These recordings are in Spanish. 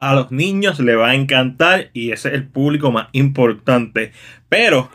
a los niños le va a encantar y ese es el público más importante. Pero...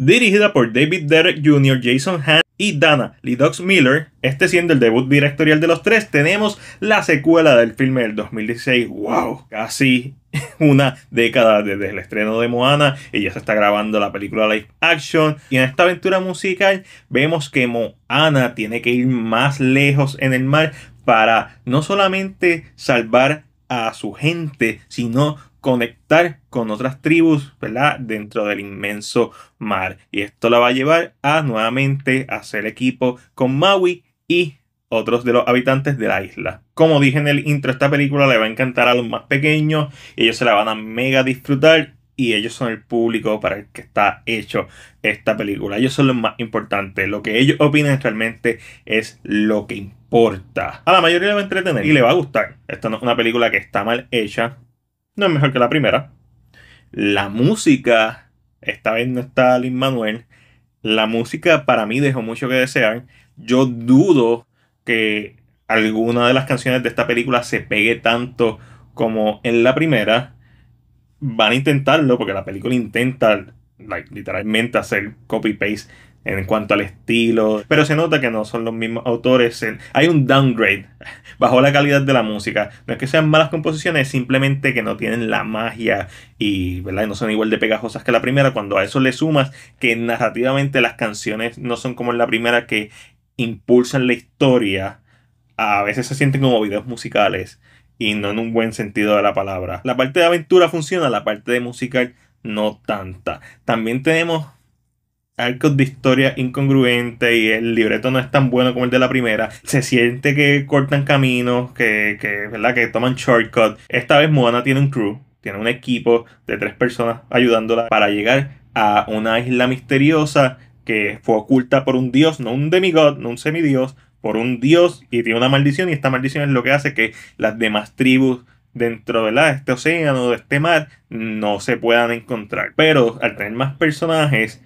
Dirigida por David Derek Jr., Jason Han y Dana Lidox Miller, este siendo el debut directorial de los tres, tenemos la secuela del filme del 2016. ¡Wow! Casi una década desde el estreno de Moana y ya se está grabando la película live action y en esta aventura musical vemos que Moana tiene que ir más lejos en el mar para no solamente salvar a su gente, sino conectar con otras tribus, ¿verdad? Dentro del inmenso mar. Y esto la va a llevar a nuevamente hacer equipo con Maui y otros de los habitantes de la isla. Como dije en el intro, esta película le va a encantar a los más pequeños, ellos se la van a mega disfrutar y ellos son el público para el que está hecho esta película. Ellos son los más importantes. Lo que ellos opinan realmente es lo que importa a la mayoría le va a entretener y le va a gustar. Esta no es una película que está mal hecha. No es mejor que la primera. La música, esta vez no está Lin Manuel. La música para mí dejó mucho que desear. Yo dudo que alguna de las canciones de esta película se pegue tanto como en la primera. Van a intentarlo porque la película intenta literalmente hacer copy-paste en cuanto al estilo, pero se nota que no son los mismos autores. Hay un downgrade, Bajo la calidad de la música. No es que sean malas composiciones, simplemente que no tienen la magia y, ¿verdad? no son igual de pegajosas que la primera. Cuando a eso le sumas que narrativamente las canciones no son como en la primera que impulsan la historia, a veces se sienten como videos musicales y no en un buen sentido de la palabra. La parte de aventura funciona, la parte de musical no tanta. También tenemos arcos de historia incongruente y el libreto no es tan bueno como el de la primera. Se siente que cortan caminos, que, que, ¿verdad? que toman shortcut. Esta vez Moana tiene un crew, tiene un equipo de tres personas ayudándola para llegar a una isla misteriosa que fue oculta por un dios, no un demigod, no un semidios, por un dios y tiene una maldición y esta maldición es lo que hace que las demás tribus dentro de este océano, de este mar, no se puedan encontrar. Pero al tener más personajes,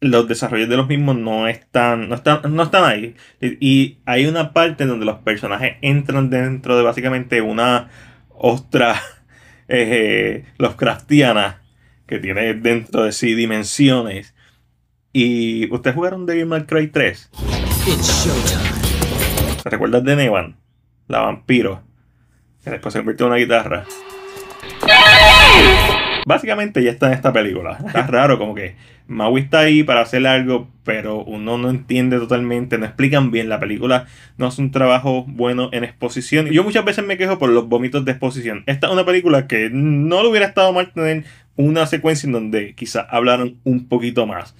los desarrollos de los mismos no están, no están, no están ahí. Y hay una parte en donde los personajes entran dentro de básicamente una ostra Los eh, Lovecraftiana que tiene dentro de sí dimensiones. Y ustedes jugaron Devil May Cry 3. ¿Te recuerdas de Nevan? La vampiro. Que después se convirtió en una guitarra. Básicamente ya está en esta película. Está raro como que Maui está ahí para hacer algo, pero uno no entiende totalmente, no explican bien. La película no hace un trabajo bueno en exposición. Yo muchas veces me quejo por los vómitos de exposición. Esta es una película que no le hubiera estado mal tener una secuencia en donde quizás hablaron un poquito más.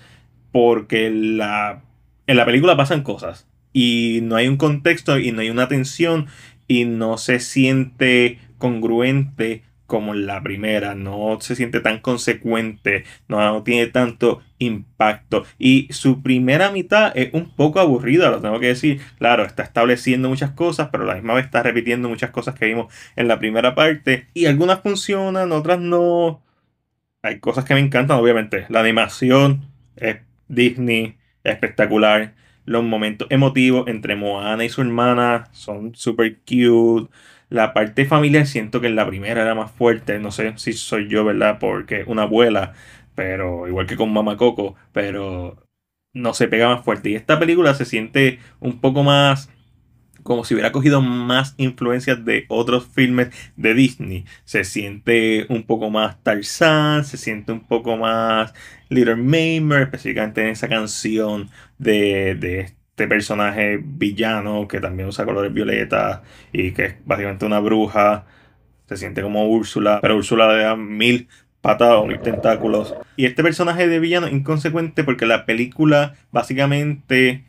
Porque la, en la película pasan cosas. Y no hay un contexto y no hay una tensión y no se siente congruente como la primera, no se siente tan consecuente, no, tiene tanto impacto. Y su primera mitad es un poco aburrida, lo tengo que decir. Claro, está estableciendo muchas cosas, pero a la misma vez está repitiendo muchas cosas que vimos en la primera parte. Y algunas funcionan, otras no. Hay cosas que me encantan, obviamente. La animación es Disney, espectacular. Los momentos emotivos entre Moana y su hermana son super cute la parte familiar siento que en la primera era más fuerte, no sé si soy yo, ¿verdad? Porque una abuela, pero igual que con Mama Coco, pero no se pega más fuerte. Y esta película se siente un poco más como si hubiera cogido más influencias de otros filmes de Disney. Se siente un poco más Tarzan, se siente un poco más Little Mamer, específicamente en esa canción de, de, este personaje villano que también usa colores violetas y que es básicamente una bruja. Se siente como Úrsula, pero Úrsula le da mil patas o mil tentáculos. Y este personaje de villano es inconsecuente porque la película básicamente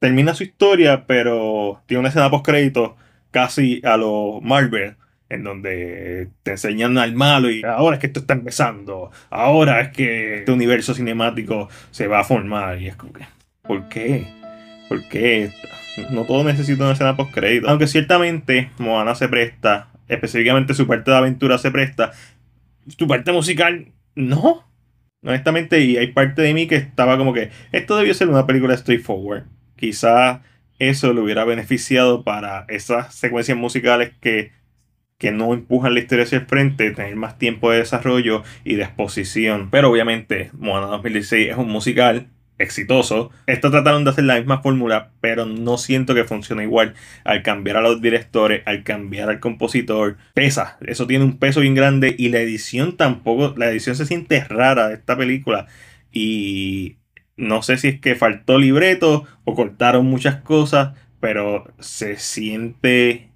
termina su historia, pero tiene una escena post crédito casi a los Marvel en donde te enseñan al malo y ahora es que esto está empezando, ahora es que este universo cinemático se va a formar y es como que, ¿por qué? Porque No todo necesita una escena post crédito. Aunque ciertamente Moana se presta, específicamente su parte de aventura se presta, su parte musical no. Honestamente, y hay parte de mí que estaba como que esto debió ser una película straightforward. Quizás eso le hubiera beneficiado para esas secuencias musicales que, que no empujan la historia hacia el frente, tener más tiempo de desarrollo y de exposición. Pero obviamente, Moana 2016 es un musical exitoso. Esto trataron de hacer la misma fórmula, pero no siento que funcione igual. Al cambiar a los directores, al cambiar al compositor, pesa. Eso tiene un peso bien grande y la edición tampoco, la edición se siente rara de esta película y no sé si es que faltó libreto o cortaron muchas cosas, pero se siente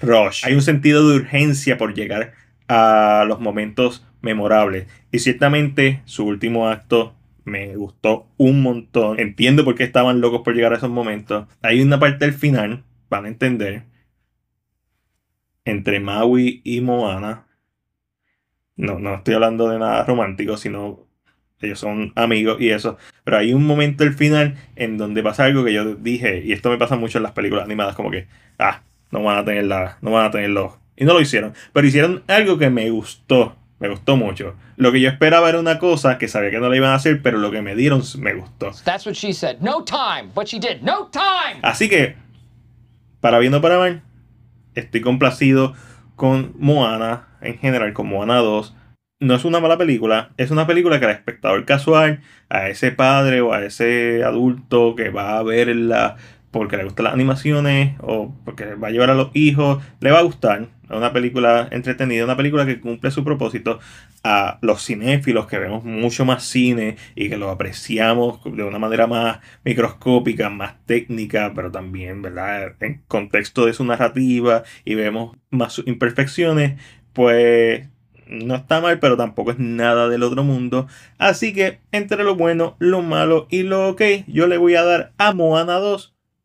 rush. Hay un sentido de urgencia por llegar a los momentos memorables y ciertamente su último acto me gustó un montón. Entiendo por qué estaban locos por llegar a esos momentos. Hay una parte del final, van a entender, entre Maui y Moana. No, no estoy hablando de nada romántico, sino ellos son amigos y eso. Pero hay un momento del final en donde pasa algo que yo dije, y esto me pasa mucho en las películas animadas, como que, ah, no van a tener la, no van a tener tenerlo. Y no lo hicieron. Pero hicieron algo que me gustó. Me gustó mucho. Lo que yo esperaba era una cosa que sabía que no la iban a hacer, pero lo que me dieron me gustó. Así que, para bien o para mal, estoy complacido con Moana, en general con Moana 2. No es una mala película, es una película que al espectador casual, a ese padre o a ese adulto que va a ver la, porque le gustan las animaciones o porque va a llevar a los hijos, le va a gustar. Es una película entretenida, una película que cumple su propósito a los cinéfilos que vemos mucho más cine y que lo apreciamos de una manera más microscópica, más técnica, pero también, ¿verdad?, en contexto de su narrativa y vemos más imperfecciones, pues no está mal, pero tampoco es nada del otro mundo. Así que entre lo bueno, lo malo y lo ok, yo le voy a dar a Moana 2